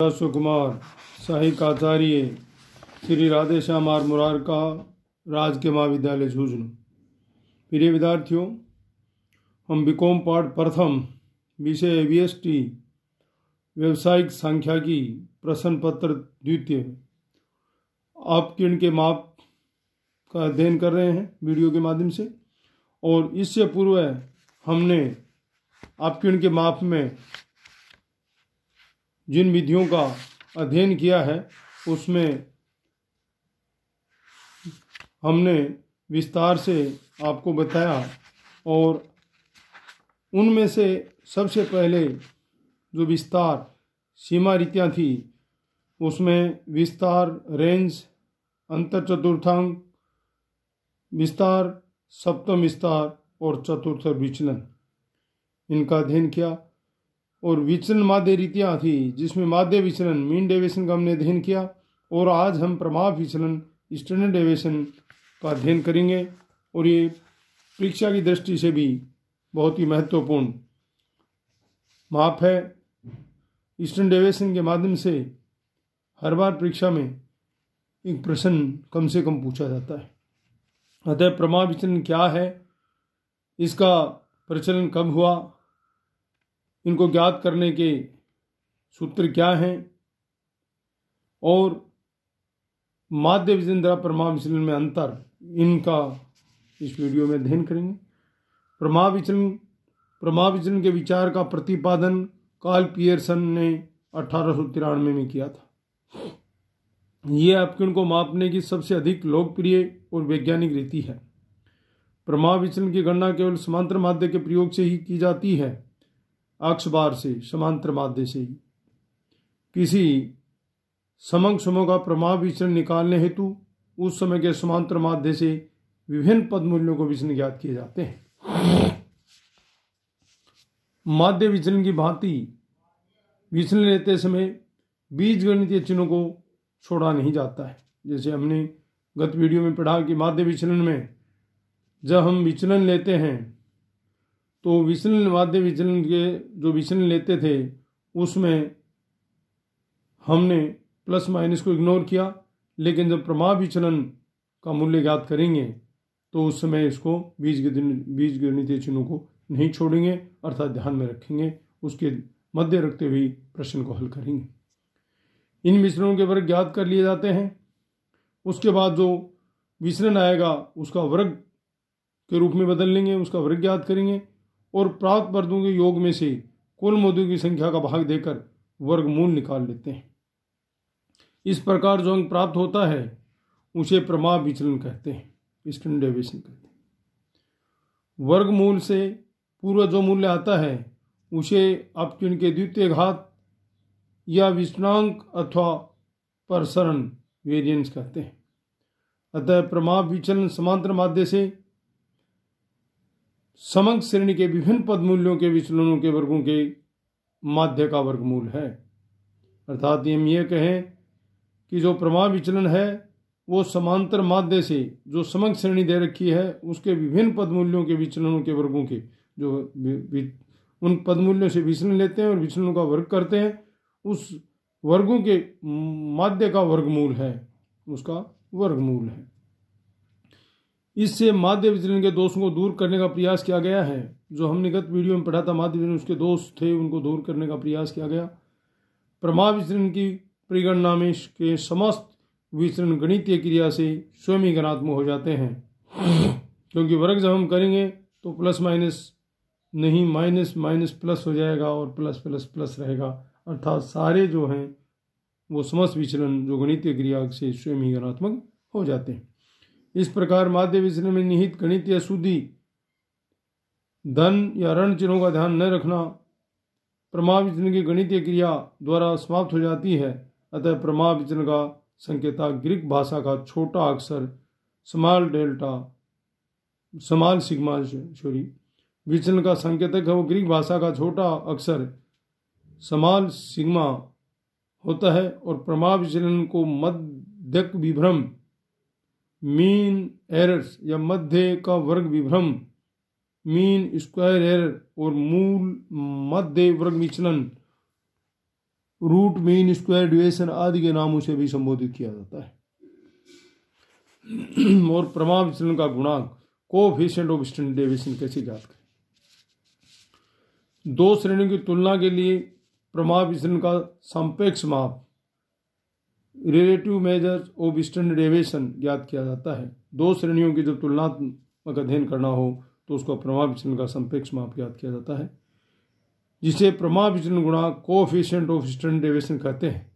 कुमार सहायक आचार्य श्री राधेश्याम आर मुरार का राजकीय महाविद्यालय झुंझुनू प्रिय विद्यार्थियों हम बीकॉम पाठ प्रथम विषय टी व्यावसायिक की प्रश्न पत्र द्वितीय आप किरण के माप का अध्ययन कर रहे हैं वीडियो के माध्यम से और इससे पूर्व हमने आप किण के माप में जिन विधियों का अध्ययन किया है उसमें हमने विस्तार से आपको बताया और उनमें से सबसे पहले जो विस्तार सीमा रीतियाँ थी उसमें विस्तार रेंज अंतर चतुर्थांक विस्तार सप्तम विस्तार और चतुर्थ विचलन इनका अध्ययन किया और विचलन माध्य रीतियाँ थी जिसमें माध्य विचलन मीन डेवेशन का हमने अध्ययन किया और आज हम प्रमाप विचलन स्टैंडर्ड डेवेशन का अध्ययन करेंगे और ये परीक्षा की दृष्टि से भी बहुत ही महत्वपूर्ण माप है ईस्टर्न डेवेशन के माध्यम से हर बार परीक्षा में एक प्रश्न कम से कम पूछा जाता है अतः प्रमाण विचलन क्या है इसका प्रचलन कब हुआ इनको ज्ञात करने के सूत्र क्या हैं और माध्य विजेंद्रा परमा विचलन में अंतर इनका इस वीडियो में अध्ययन करेंगे परमा विचलन परमा विचलन के विचार का प्रतिपादन कार्ल पियर्सन ने अठारह में किया था यह आपके को मापने की सबसे अधिक लोकप्रिय और वैज्ञानिक रीति है विचलन की गणना केवल समांतर माध्य के प्रयोग से ही की जाती है अक्षबार से समांतर माध्य से किसी समंग समूह का प्रमा विचरण निकालने हेतु उस समय के समांतर माध्य से विभिन्न पद मूल्यों को विचरण ज्ञात किए जाते हैं माध्य विचरण की भांति विचरण लेते समय बीज गणितीय चिन्हों को छोड़ा नहीं जाता है जैसे हमने गत वीडियो में पढ़ा कि माध्य विचलन में जब हम विचलन लेते हैं तो विचलन वाद्य विचलन के जो विचलन लेते थे उसमें हमने प्लस माइनस को इग्नोर किया लेकिन जब प्रमा विचलन का मूल्य ज्ञात करेंगे तो उस समय इसको बीज बीज गणितीय चिन्हों को नहीं छोड़ेंगे अर्थात ध्यान में रखेंगे उसके मध्य रखते हुए प्रश्न को हल करेंगे इन मिश्रणों के वर्ग ज्ञात कर लिए जाते हैं उसके बाद जो विचरण आएगा उसका वर्ग के रूप में बदल लेंगे उसका वर्ग ज्ञात करेंगे और प्राप्त वर्गों के योग में से कुल मधु की संख्या का भाग देकर वर्गमूल निकाल लेते हैं इस प्रकार जो अंग प्राप्त होता है उसे प्रमा विचलन कहते हैं स्टैंड डेविएशन कहते हैं वर्गमूल से पूर्व जो मूल्य आता है उसे अपचिन के द्वितीय घात या विष्णांक अथवा परसरण वेरियंस कहते हैं अतः प्रमाप विचलन समांतर माध्य से समग्र श्रेणी के विभिन्न पद मूल्यों के विचलनों के वर्गों के माध्य का वर्गमूल है अर्थात हम ये कहें कि जो प्रवाह विचलन है वो समांतर माध्य से जो समग्र श्रेणी दे रखी है उसके विभिन्न पद मूल्यों के विचलनों के वर्गों के जो उन पद मूल्यों से विचलन लेते हैं और विचलनों का वर्ग करते हैं उस वर्गों के माध्य का वर्गमूल है उसका वर्गमूल है इससे माध्य विचरण के दोषों को दूर करने का प्रयास किया गया है जो हमने गत वीडियो में पढ़ा था माध्य विचरण उसके दोष थे उनको दूर करने का प्रयास किया गया प्रमा विचरण की परिगणना में के समस्त विचरण गणितीय क्रिया से स्वयं ही गणात्मक हो जाते हैं क्योंकि वर्ग जब हम करेंगे तो प्लस माइनस नहीं माइनस माइनस प्लस हो जाएगा और प्लस प्लस प्लस रहेगा अर्थात सारे जो हैं वो समस्त विचलन जो गणितीय क्रिया से स्वयं ही गणात्मक हो जाते हैं इस प्रकार माध्य विसर्जन में निहित गणित या शुद्धि धन या रण चिन्हों का ध्यान न रखना प्रमा विचरण की गणितीय क्रिया द्वारा समाप्त हो जाती है अतः प्रमा विचरण का संकेता ग्रीक भाषा का छोटा अक्षर समाल डेल्टा समाल सिग्मा सॉरी विचरण का संकेतक है वो ग्रीक भाषा का छोटा अक्षर समाल सिग्मा होता है और प्रमा विचलन को मध्यक विभ्रम मीन एरर्स या मध्य का वर्ग विभ्रम मीन स्क्वायर एरर और मूल मध्य वर्ग विचलन रूट मीन स्क्वायर डिवेशन आदि के नामों से भी संबोधित किया जाता है और प्रमा विचलन का गुणांक कोफिशियंट ऑफ स्टैंड डेविशन कैसे ज्ञात करें दो श्रेणियों की तुलना के लिए प्रमा विचलन का संपेक्ष माप relative measures of standard deviation ज्ञात किया जाता है दो श्रेणियों की जब तुलनात्मक अध्ययन करना हो तो उसको प्रमा विचलन का संपेक्ष माप ज्ञात किया जाता है जिसे प्रमा विचलन गुणा कोफिशियंट ऑफ स्टैंडर्ड डेविएशन कहते हैं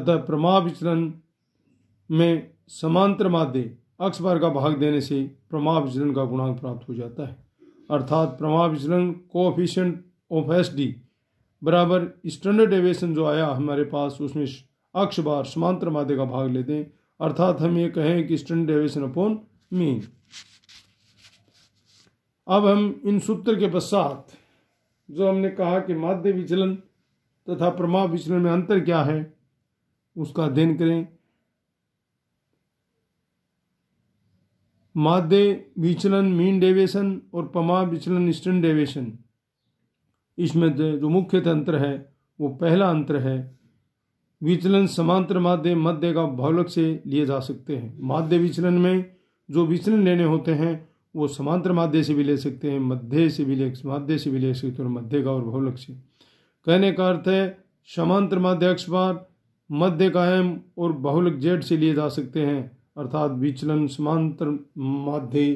अतः प्रमा विचलन में समांतर माध्य अक्ष बार का भाग देने से प्रमा विचलन का गुणांक प्राप्त हो जाता है अर्थात प्रमा विचलन कोफिशियंट ऑफ एस डी बराबर स्टैंडर्ड डेविएशन जो आया हमारे पास उसमें अक्ष बार समांतर माध्य का भाग लेते हैं अर्थात हम ये कहें कि स्टैंड डेविएशन अपॉन मीन अब हम इन सूत्र के पश्चात जो हमने कहा कि माध्य विचलन तथा प्रमा विचलन में अंतर क्या है उसका अध्ययन करें माध्य विचलन मीन डेविएशन और प्रमा विचलन स्टैंड डेविएशन इसमें जो मुख्य अंतर है वो पहला अंतर है विचलन समांतर माध्य मध्य का भावलक से लिए जा सकते हैं माध्य विचलन में जो विचलन लेने होते हैं वो समांतर माध्य से भी ले सकते हैं मध्य से भी ले माध्य से भी ले सकते हैं और मध्य का और भावलक से कहने का अर्थ है समांतर माध्य अक्ष पर मध्य एम और बहुलक जेड से लिए जा सकते हैं अर्थात विचलन समांतर माध्य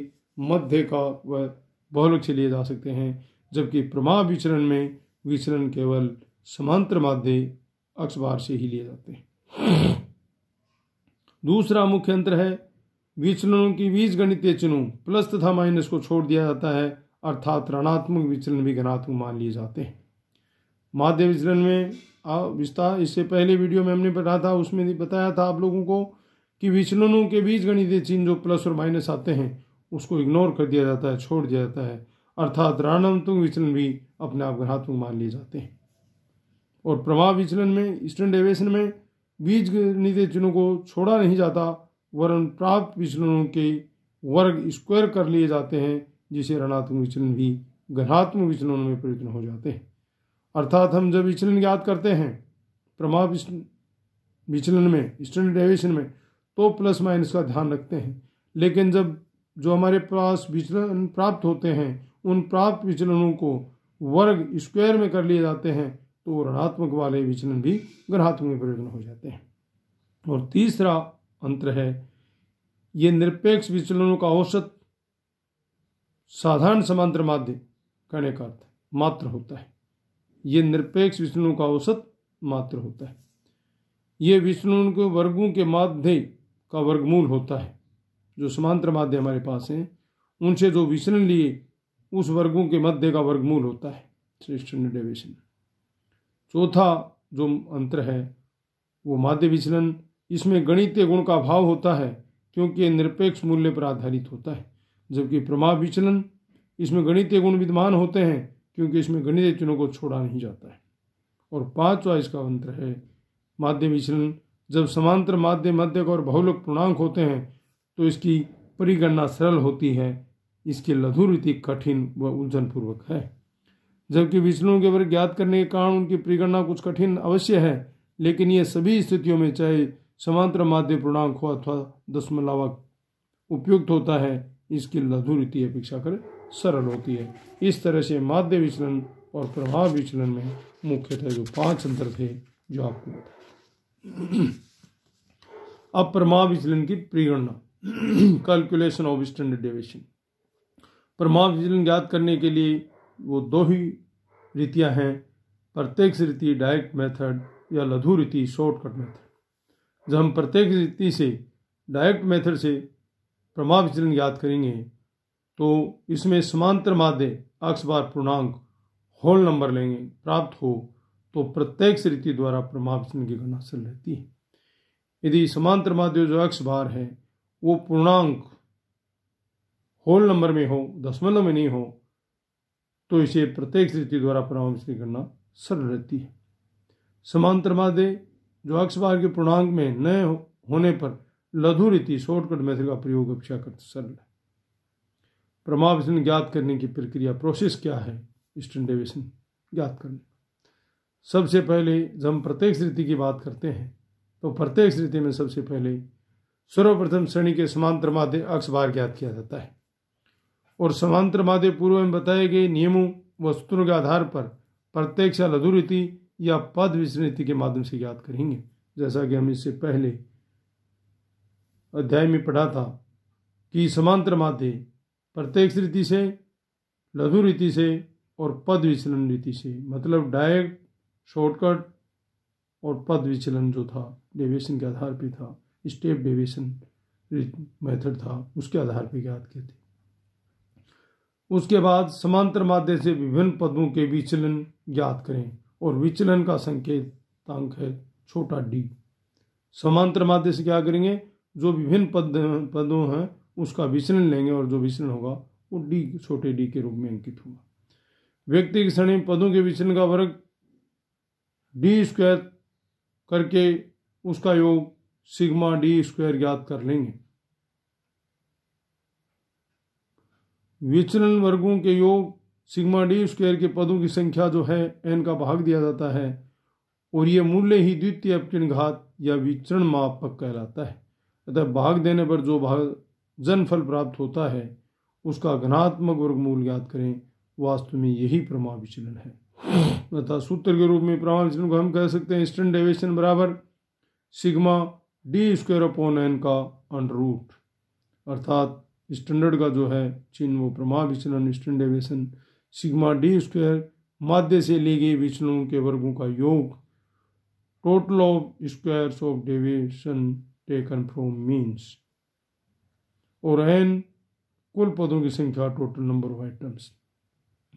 मध्य का व बहुलक से लिए जा सकते हैं जबकि प्रमा विचलन में विचलन केवल समांतर माध्य अखबार से ही लिए जाते हैं दूसरा मुख्य अंतर है विचलनों की बीज गणितीय चिन्हों प्लस तथा माइनस को छोड़ दिया जाता है अर्थात ऋणात्मक विचलन भी घनात्मक मान लिए जाते हैं माध्य विचलन में विस्तार इससे पहले वीडियो में हमने पढ़ा था उसमें बताया था आप लोगों को कि विचलनों के बीज गणितीय चिन्ह जो प्लस और माइनस आते हैं उसको इग्नोर कर दिया जाता है छोड़ दिया जाता है अर्थात ऋणात्मक विचलन भी अपने आप घनात्मक मान लिए जाते हैं और प्रभाव विचलन में स्टैंड एवेशन में बीज गणित चिन्हों को छोड़ा नहीं जाता वरन प्राप्त विचलनों के वर्ग स्क्वायर कर लिए जाते हैं जिसे ऋणात्मक विचलन भी घनात्मक विचलनों में परिवर्तन हो जाते हैं अर्थात हम जब विचलन याद करते हैं प्रभाव विचलन में स्टैंडर्ड डेवेशन में तो प्लस माइनस का ध्यान रखते हैं लेकिन जब जो हमारे पास विचलन प्राप्त होते हैं उन प्राप्त विचलनों को वर्ग स्क्वायर में कर लिए जाते हैं तो ऋणात्मक वाले विचलन भी ग्रहात्मक में परिवर्तन हो जाते हैं और तीसरा अंतर है ये निरपेक्ष विचलनों का औसत साधारण समांतर माध्य कहने का अर्थ मात्र होता है ये निरपेक्ष विचलनों का औसत मात्र होता है ये विचलनों के वर्गों के माध्य का वर्गमूल होता है जो समांतर माध्य हमारे पास हैं उनसे जो विचलन लिए उस वर्गों के मध्य का वर्गमूल होता है श्रेष्ठ डेविएशन चौथा जो अंतर है वो माध्य विचलन इसमें गणितीय गुण का भाव होता है क्योंकि ये निरपेक्ष मूल्य पर आधारित होता है जबकि प्रमा विचलन इसमें गणितीय गुण विद्यमान होते हैं क्योंकि इसमें गणितीय चिन्हों को छोड़ा नहीं जाता है और पांचवा इसका अंतर है माध्य विचलन जब समांतर माध्य मध्यक और बहुलक पूर्णांक होते हैं तो इसकी परिगणना सरल होती है इसकी रीति कठिन व उलझनपूर्वक है जबकि विष्णु के वर्ग ज्ञात करने के कारण उनकी परिगणना कुछ कठिन अवश्य है लेकिन ये सभी स्थितियों में चाहे समांतर माध्य पूर्णांक हो अथवा दशमलवाक उपयुक्त होता है इसकी रीति अपेक्षा कर सरल होती है इस तरह से माध्य विचलन और प्रभाव विचलन में मुख्यतः जो पांच अंतर थे जो आपको बताए अब प्रभाव विचलन की परिगणना कैलकुलेशन ऑफ स्टैंडर्ड डेविएशन प्रभाव विचलन ज्ञात करने के लिए वो दो ही रीतियाँ हैं प्रत्यक्ष रीति डायरेक्ट मेथड या लघु रीति शॉर्टकट मेथड जब हम प्रत्येक रीति से डायरेक्ट मेथड से प्रमा विचलन याद करेंगे तो इसमें समांतर माध्य अक्ष बार पूर्णांक होल नंबर लेंगे प्राप्त हो तो प्रत्येक रीति द्वारा प्रमा विचलन की गणना सर रहती है यदि समांतर माध्य जो अक्ष बार है वो पूर्णांक होल नंबर में हो दशमलव में नहीं हो तो इसे प्रत्येक स्थिति द्वारा परामर्श की गणना सरल रहती है समांतर माध्य जो अक्ष बार के पूर्णांक में न होने पर लघु रीति शॉर्टकट मेथड का प्रयोग अपेक्षाकृत सरल है परमाविशन ज्ञात करने की प्रक्रिया प्रोसेस क्या है स्टन ज्ञात करना सबसे पहले जब हम प्रत्येक रीति की बात करते हैं तो प्रत्येक रीति में सबसे पहले सर्वप्रथम श्रेणी के समांतर माध्य अक्ष बार ज्ञात किया जाता है और समांतर माध्य पूर्व में बताए गए नियमों व सूत्रों के आधार पर या लघु रीति या पद विश्रति के माध्यम से ज्ञात करेंगे जैसा कि हम इससे पहले अध्याय में पढ़ा था कि समांतर माध्य प्रत्यक्ष रीति से लघु रीति से और पद विचलन रीति से मतलब डायरेक्ट शॉर्टकट और पद विचलन जो था डेविएशन के आधार पे था स्टेप डेविएशन मेथड था उसके आधार पे याद किए थे उसके बाद समांतर माध्य से विभिन्न पदों के विचलन ज्ञात करें और विचलन का संकेतांक है छोटा डी समांतर माध्य से क्या करेंगे जो विभिन्न पद पदों हैं उसका विचलन लेंगे और जो विचलन होगा वो डी छोटे डी के रूप में अंकित होगा व्यक्ति की श्रेणी पदों के विचलन का वर्ग डी स्क्वायर करके उसका योग सिग्मा डी स्क्वायर ज्ञात कर लेंगे विचलन वर्गों के योग सिग्मा डी स्क्वेयर के पदों की संख्या जो है एन का भाग दिया जाता है और ये मूल्य ही द्वितीय अपचिन घात या विचरण मापक कहलाता है अतः भाग देने पर जो भाग जनफल प्राप्त होता है उसका घनात्मक वर्ग मूल ज्ञात करें वास्तव में यही प्रमा विचलन है अतः सूत्र के रूप में प्रमा विचलन को हम कह सकते हैं स्टैंड डेविएशन बराबर sigma D square upon N का अंडर रूट अर्थात स्टैंडर्ड का जो है चिन्ह वो प्रमा विचलन स्टैंडेवेशन सिग्मा डी स्क्वायर माध्य से ले गई विचलनों के वर्गों का योग total of squares of deviation taken from means और एन कुल पदों की संख्या टोटल नंबर ऑफ आइटम्स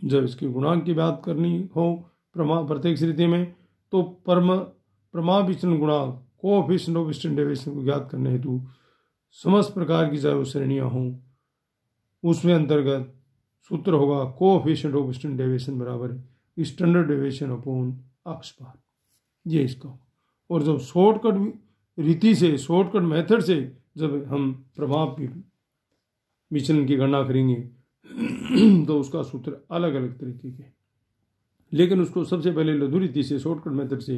जब इसके गुणांक की बात करनी हो प्रमा प्रत्येक स्थिति में तो परम प्रमा विचलन गुणांक को ऑफ स्टैंडर्ड डेविएशन को ज्ञात करने हेतु समस्त प्रकार की जरूर श्रेणियाँ हों उसमें अंतर्गत सूत्र होगा कोफिशियंट ऑफ स्टैंड डेविएशन बराबर स्टैंडर्ड डेविएशन अपॉन अक्षपात ये इसका और जब शॉर्टकट रीति से शॉर्टकट मेथड से जब हम प्रभाव की विचलन की गणना करेंगे तो उसका सूत्र अलग अलग तरीके के लेकिन उसको सबसे पहले लघु रीति से शॉर्टकट मेथड से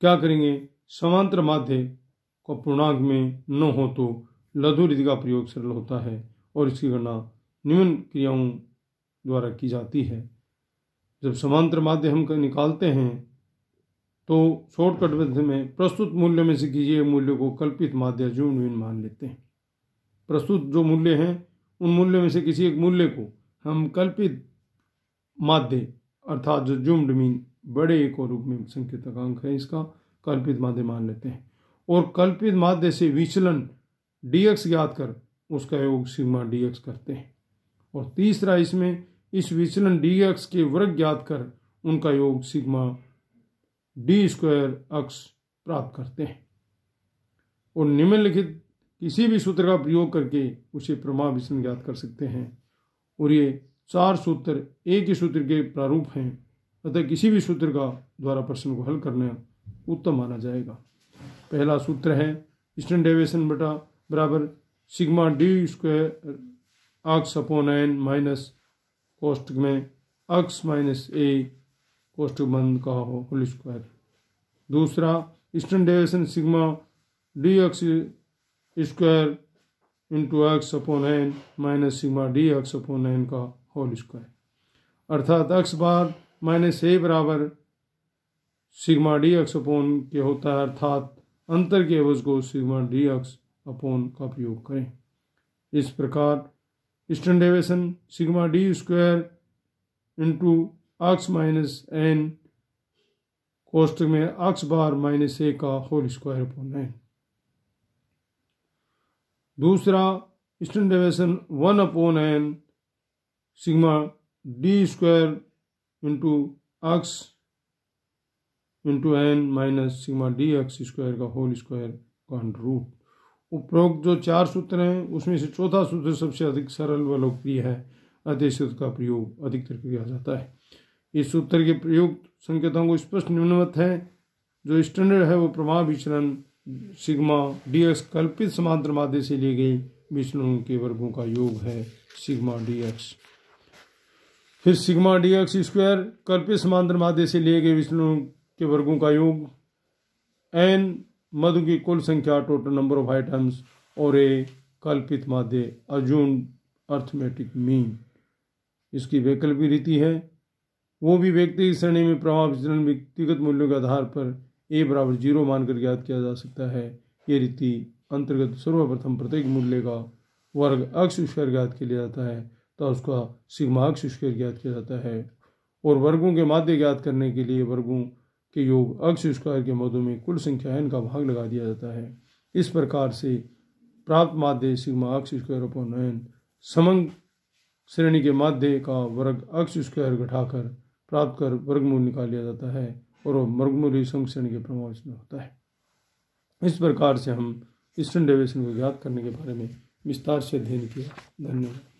क्या करेंगे समांतर माध्य का पूर्णांक में न हो तो लघु रीति का प्रयोग सरल होता है और इसकी गणना निम्न क्रियाओं द्वारा की जाती है जब समांतर माध्य हम निकालते हैं तो शॉर्टकट मेथड में प्रस्तुत मूल्य में से किए मूल्य को कल्पित माध्य जून विन मान लेते हैं प्रस्तुत जो मूल्य हैं उन मूल्य में से किसी एक मूल्य को हम कल्पित माध्य अर्थात जो जूम्ड मीन बड़े एक और रूप में संकेतकांक है इसका कल्पित माध्य मान लेते हैं और कल्पित माध्य से विचलन एक्स ज्ञात कर उसका योग सिग्मा एक्स करते हैं और तीसरा इसमें इस विचलन एक्स के वर्ग ज्ञात कर उनका योग सिग्मा डी स्क्वायर अक्स प्राप्त करते हैं और निम्नलिखित किसी भी सूत्र का प्रयोग करके उसे प्रमा विचलन ज्ञात कर सकते हैं और ये चार सूत्र एक ही सूत्र के प्रारूप हैं अतः किसी भी सूत्र का द्वारा प्रश्न को हल करना उत्तम माना जाएगा पहला सूत्र है स्टैंड डेविएशन बटा बराबर सिग्मा डी स्क्वायर अक्स अपॉन एन माइनस कोष्ट में अक्स माइनस ए कोष्ट बंद का हो होल स्क्वायर दूसरा stand deviation sigma D X square into X upon N minus sigma D X upon N का होल स्क्वायर अर्थात एक्स बार माइनस ए बराबर सिग्मा डी एक्स अपॉन के होता है अर्थात अंतर के अवज को सिग्मा डी एक्स अपॉन का प्रयोग करें इस प्रकार stand sigma D square into X minus N कोष्ट में अक्स बार माइनस ए का होल स्क्वायर अपॉन एन दूसरा stand deviation one upon N sigma D square into X into N minus sigma D X square का whole square का root उपरोक्त जो चार सूत्र हैं उसमें से चौथा सूत्र सबसे अधिक सरल व लोकप्रिय है अतः इस सूत्र का प्रयोग अधिकतर किया जाता है इस सूत्र के प्रयोग संकेतों को स्पष्ट निम्नवत है जो स्टैंडर्ड है वो प्रमाण विचलन सिग्मा डी एक्स कल्पित समांतर माध्य से लिए गए विचलनों के वर्गों का योग है सिग्मा डी एक्स फिर सिग्मा डी एक्स स्क्वायर कल्पित समांतर माध्य से लिए गए विचलनों के वर्गों का योग एन मधु की कुल संख्या टोटल नंबर ऑफ आइटम्स और ए कल्पित माध्य अर्जुन अर्थमेटिक मीन इसकी वैकल्पिक रीति है वो भी व्यक्ति की श्रेणी में प्रभाव विचलन व्यक्तिगत मूल्यों के आधार पर ए बराबर जीरो मानकर ज्ञात किया जा सकता है ये रीति अंतर्गत सर्वप्रथम प्रत्येक मूल्य का वर्ग अक्ष स्क्वायर ज्ञात किया जाता है तो उसका सिग्मा अक्ष स्क्वायर ज्ञात किया जाता है और वर्गों के माध्य ज्ञात करने के लिए वर्गों के योग अक्ष स्क्वायर के मदों में कुल संख्या एन का भाग लगा दिया जाता है इस प्रकार से प्राप्त माध्य सिग्मा अक्ष स्क्वायर अपॉन एन समंग श्रेणी के माध्य का वर्ग अक्ष स्क्वायर घटाकर प्राप्त कर वर्गमूल निकाल लिया जाता है और वह वर्गमूल संघ श्रेणी के प्रमावचन होता है इस प्रकार से हम स्टैंड डेविएशन को ज्ञात करने के बारे में विस्तार से अध्ययन किया धन्यवाद